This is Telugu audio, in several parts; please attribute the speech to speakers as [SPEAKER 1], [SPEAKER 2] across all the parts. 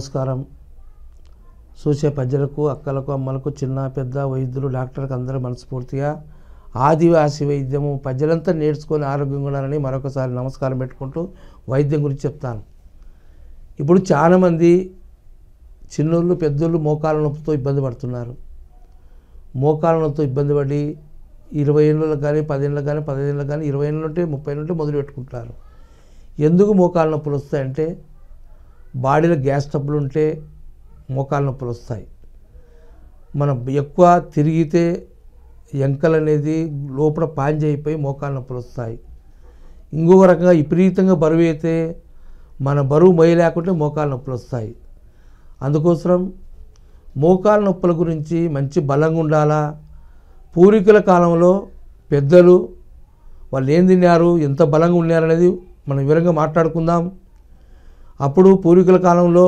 [SPEAKER 1] నమస్కారం చూసే ప్రజలకు అక్కలకు అమ్మలకు చిన్న పెద్ద వైద్యులు డాక్టర్లకు అందరూ మనస్ఫూర్తిగా ఆదివాసి వైద్యము ప్రజలంతా నేర్చుకొని ఆరోగ్యంగా ఉండాలని మరొకసారి నమస్కారం పెట్టుకుంటూ వైద్యం గురించి చెప్తాను ఇప్పుడు చాలామంది చిన్నోళ్ళు పెద్దోళ్ళు మోకాల నొప్పితో ఇబ్బంది పడుతున్నారు మోకాల నొప్పితో ఇబ్బంది పడి ఇరవై ఏళ్ళు కానీ ఏళ్ళు కానీ పదిహేనులకు కానీ ఇరవై ఏళ్ళు ఉంటే ముప్పై నుండి మొదలు పెట్టుకుంటారు ఎందుకు మోకాల నొప్పులు వస్తాయంటే బాడీలో గ్యాస్ తప్పులు ఉంటే మోకాలు నొప్పులు వస్తాయి మనం ఎక్కువ తిరిగితే ఎంకలు అనేది లోపల పాంజ్ అయిపోయి మోకాలు నొప్పులు వస్తాయి ఇంకొక రకంగా విపరీతంగా బరువు అయితే మన బరువు మై లేకుంటే మోకాలు నొప్పులు వస్తాయి అందుకోసం మోకాలు నొప్పుల గురించి మంచి బలంగా ఉండాలా పూర్వీకుల కాలంలో పెద్దలు వాళ్ళు ఏం తిన్నారు ఎంత బలంగా ఉన్నారనేది మనం వివరంగా మాట్లాడుకుందాం అప్పుడు పూర్వీకుల కాలంలో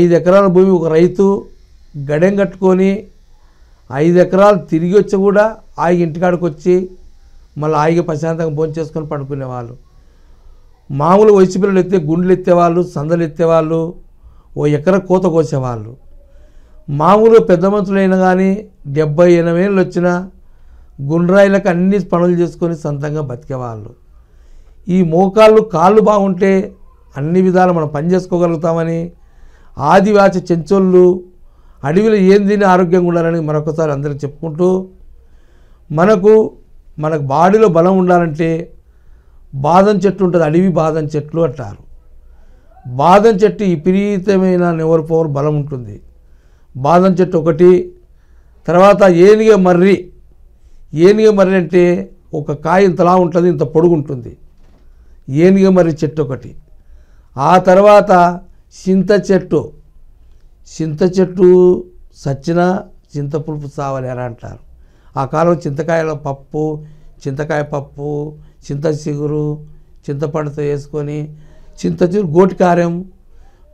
[SPEAKER 1] ఐదు ఎకరాల భూమి ఒక రైతు గడెం కట్టుకొని ఐదు ఎకరాలు తిరిగి వచ్చి కూడా ఆగి ఇంటికాడికి వచ్చి మళ్ళీ ఆగి ప్రశాంతంగా భోంచేసుకొని పడుకునేవాళ్ళు మామూలు వయసు పిల్లలు ఎత్తే గుండెలు ఎత్తేవాళ్ళు సందలు ఎత్తేవాళ్ళు ఓ ఎకర కోత కోసేవాళ్ళు మామూలు పెద్ద మనుషులైనా కానీ డెబ్బై ఎనభై ఏళ్ళు వచ్చినా గుండ్రాయిలకు అన్ని పనులు చేసుకొని సొంతంగా బతికేవాళ్ళు ఈ మోకాళ్ళు కాళ్ళు బాగుంటే అన్ని విధాలు మనం పని చేసుకోగలుగుతామని ఆదివాసి చెంచోళ్ళు అడవిలో ఏం తిని ఆరోగ్యంగా ఉండాలని మరొకసారి అందరికీ చెప్పుకుంటూ మనకు మనకు బాడీలో బలం ఉండాలంటే బాదం చెట్టు ఉంటుంది అడవి బాదం చెట్లు అంటారు బాదం చెట్టు విపరీతమైన నెవరు పవర్ బలం ఉంటుంది బాదం చెట్టు ఒకటి తర్వాత ఏనుగ మర్రి ఏనుగ మర్రి అంటే ఒక కాయ ఇంతలా ఉంటుంది ఇంత పొడుగుంటుంది ఏనుగ మర్రి చెట్టు ఒకటి ఆ తర్వాత చింత చెట్టు చింత చెట్టు సచ్చిన చింతపులుపు అని అంటారు ఆ కాలం చింతకాయల పప్పు చింతకాయ పప్పు చింత చిగురు చింతపండుతో వేసుకొని చింత చిగురు కార్యం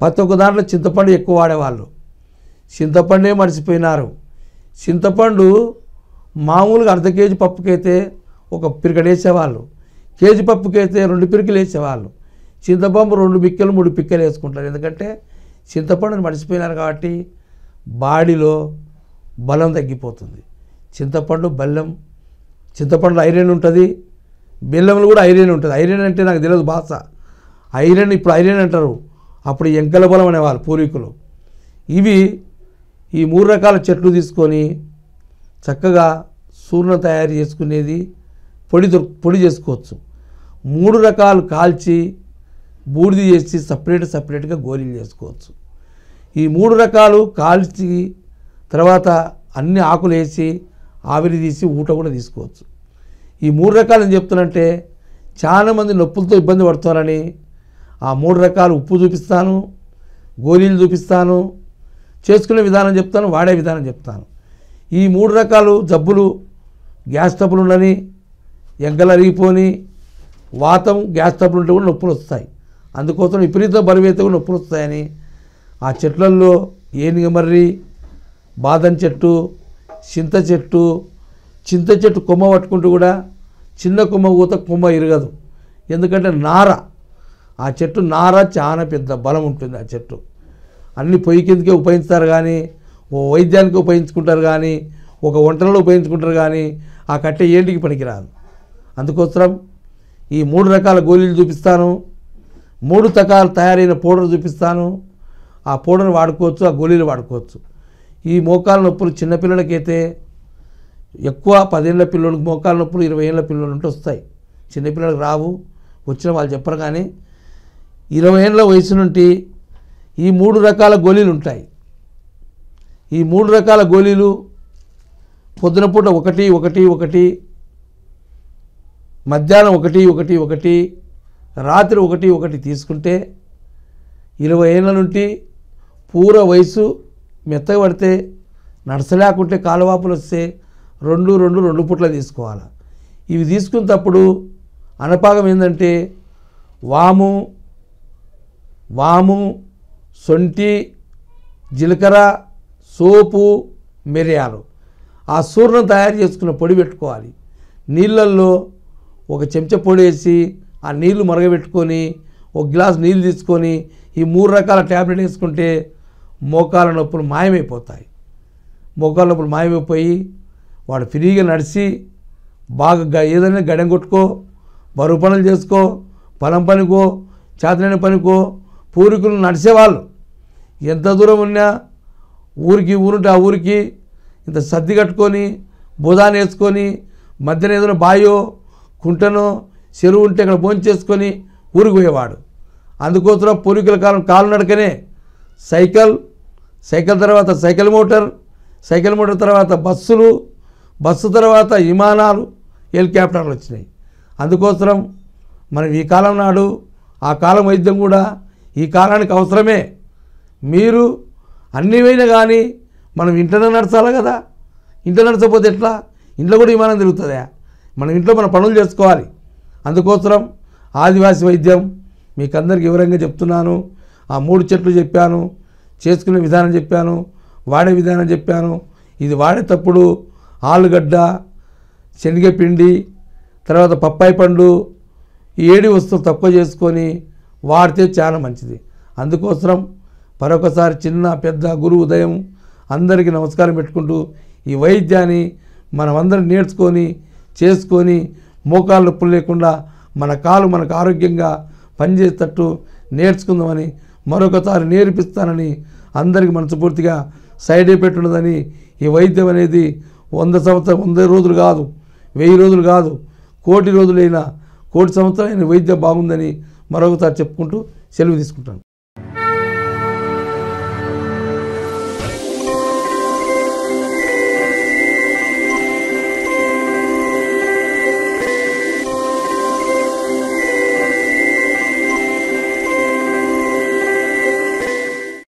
[SPEAKER 1] ప్రతి ఒక్క దాంట్లో చింతపండు ఎక్కువ వాడేవాళ్ళు చింతపండే మర్చిపోయినారు చింతపండు మామూలుగా అర్ధ కేజీ పప్పుకైతే ఒక పిరికడేసేవాళ్ళు కేజీ పప్పుకైతే రెండు పిరికలు వేసేవాళ్ళు చింతపండు రెండు పిక్కలు మూడు పిక్కలు వేసుకుంటారు ఎందుకంటే చింతపండుని మర్చిపోయినారు కాబట్టి బాడీలో బలం తగ్గిపోతుంది చింతపండు బెల్లం చింతపండులో ఐరన్ ఉంటుంది బెల్లంలో కూడా ఐరన్ ఉంటుంది ఐరన్ అంటే నాకు తెలియదు భాష ఐరన్ ఇప్పుడు ఐరన్ అంటారు అప్పుడు ఎంకల బలం అనేవాళ్ళు పూర్వీకులు ఇవి ఈ మూడు రకాల చెట్లు తీసుకొని చక్కగా సూర్ణ తయారు చేసుకునేది పొడి పొడి చేసుకోవచ్చు మూడు రకాలు కాల్చి బూడిద చేసి సపరేట్ సపరేట్గా గోళీలు చేసుకోవచ్చు ఈ మూడు రకాలు కాల్చి తర్వాత అన్ని ఆకులు వేసి ఆవిరి తీసి ఊట కూడా తీసుకోవచ్చు ఈ మూడు రకాలు ఏం చెప్తానంటే చాలామంది నొప్పులతో ఇబ్బంది పడుతున్నారని ఆ మూడు రకాలు ఉప్పు చూపిస్తాను గోళీలు చూపిస్తాను చేసుకునే విధానం చెప్తాను వాడే విధానం చెప్తాను ఈ మూడు రకాలు జబ్బులు గ్యాస్ ట్రబుల్ ఉండని అరిగిపోని వాతం గ్యాస్ టబ్బులు ఉంటే కూడా నొప్పులు వస్తాయి అందుకోసం విపరీత బరువేతకు నొప్పులు వస్తాయని ఆ చెట్లల్లో మర్రి బాదం చెట్టు చింత చెట్టు చింత చెట్టు కొమ్మ పట్టుకుంటూ కూడా చిన్న కొమ్మ కూత కొమ్మ ఇరగదు ఎందుకంటే నార ఆ చెట్టు నార చాలా పెద్ద బలం ఉంటుంది ఆ చెట్టు అన్ని పొయ్యి కిందకే ఉపయోగిస్తారు కానీ ఓ వైద్యానికి ఉపయోగించుకుంటారు కానీ ఒక వంటలలో ఉపయోగించుకుంటారు కానీ ఆ కట్టె ఏంటికి పనికిరాదు అందుకోసం ఈ మూడు రకాల గోళీలు చూపిస్తాను మూడు తకాలు తయారైన పౌడర్ చూపిస్తాను ఆ పౌడర్ వాడుకోవచ్చు ఆ గోళీలు వాడుకోవచ్చు ఈ మోకాల నొప్పులు చిన్నపిల్లలకైతే ఎక్కువ పదేళ్ళ పిల్లలకు మోకాల నొప్పులు ఇరవై ఏళ్ళ పిల్లలు ఉంటే వస్తాయి చిన్నపిల్లలకు రావు వచ్చిన వాళ్ళు చెప్పరు కానీ ఇరవై ఏళ్ళ వయసు నుండి ఈ మూడు రకాల గోళీలు ఉంటాయి ఈ మూడు రకాల గోళీలు పొద్దున పూట ఒకటి ఒకటి ఒకటి మధ్యాహ్నం ఒకటి ఒకటి ఒకటి రాత్రి ఒకటి ఒకటి తీసుకుంటే ఇరవై ఏళ్ళ నుండి పూర వయసు మెత్తగబడితే నడసలేకుంటే కాలువాపులు వస్తే రెండు రెండు రెండు పుట్ల తీసుకోవాలి ఇవి తీసుకున్నప్పుడు అనపాగం ఏంటంటే వాము వాము సొంటి జీలకర్ర సోపు మిరియాలు ఆ సూర్ణం తయారు చేసుకున్న పొడి పెట్టుకోవాలి నీళ్ళల్లో ఒక చెంచా పొడి వేసి ఆ నీళ్లు మరగబెట్టుకొని ఒక గ్లాస్ నీళ్ళు తీసుకొని ఈ మూడు రకాల ట్యాబ్లెట్ వేసుకుంటే మోకాల నొప్పులు మాయమైపోతాయి మోకాల నొప్పులు మాయమైపోయి వాడు ఫ్రీగా నడిచి బాగా ఏదైనా గడం కొట్టుకో బరువు పనులు చేసుకో పొలం పనికో చేతనైన పనికో పూర్వీకులు నడిచేవాళ్ళు ఎంత దూరం ఉన్నా ఊరికి ఊరుంటే ఆ ఊరికి ఇంత సర్ది కట్టుకొని బుధాన్ని వేసుకొని మధ్యన ఏదైనా బాయో కుంటనో చెరువు ఉంటే అక్కడ భోంచేసుకొని ఊరికి పోయేవాడు అందుకోసం పూర్వీకుల కాలం కాలు నడకనే సైకిల్ సైకిల్ తర్వాత సైకిల్ మోటార్ సైకిల్ మోటార్ తర్వాత బస్సులు బస్సు తర్వాత విమానాలు హెలికాప్టర్లు వచ్చినాయి అందుకోసం మనం ఈ కాలం నాడు ఆ కాలం వైద్యం కూడా ఈ కాలానికి అవసరమే మీరు అన్నివైనా కానీ మనం ఇంట్లోనే నడచాలి కదా ఇంట్లో నడచపోతే ఎట్లా ఇంట్లో కూడా విమానం తిరుగుతుందా మనం ఇంట్లో మన పనులు చేసుకోవాలి అందుకోసం ఆదివాసి వైద్యం మీకు అందరికీ వివరంగా చెప్తున్నాను ఆ మూడు చెట్లు చెప్పాను చేసుకునే విధానం చెప్పాను వాడే విధానం చెప్పాను ఇది వాడేటప్పుడు ఆలుగడ్డ శనగపిండి తర్వాత పప్పాయి పండు ఏడి వస్తువులు తక్కువ చేసుకొని వాడితే చాలా మంచిది అందుకోసం మరొకసారి చిన్న పెద్ద గురు ఉదయం అందరికీ నమస్కారం పెట్టుకుంటూ ఈ వైద్యాన్ని మనమందరం నేర్చుకొని చేసుకొని మోకాళ్ళు నొప్పులు లేకుండా మన కాలు మనకు ఆరోగ్యంగా పనిచేసేటట్టు నేర్చుకుందామని మరొకసారి నేర్పిస్తానని అందరికీ మనస్ఫూర్తిగా సైడ్ ఎఫెక్ట్ ఉండదని ఈ వైద్యం అనేది వంద సంవత్సరం వంద రోజులు కాదు వెయ్యి రోజులు కాదు కోటి రోజులైన కోటి సంవత్సరాలైన వైద్యం బాగుందని మరొకసారి చెప్పుకుంటూ సెలవు తీసుకుంటాను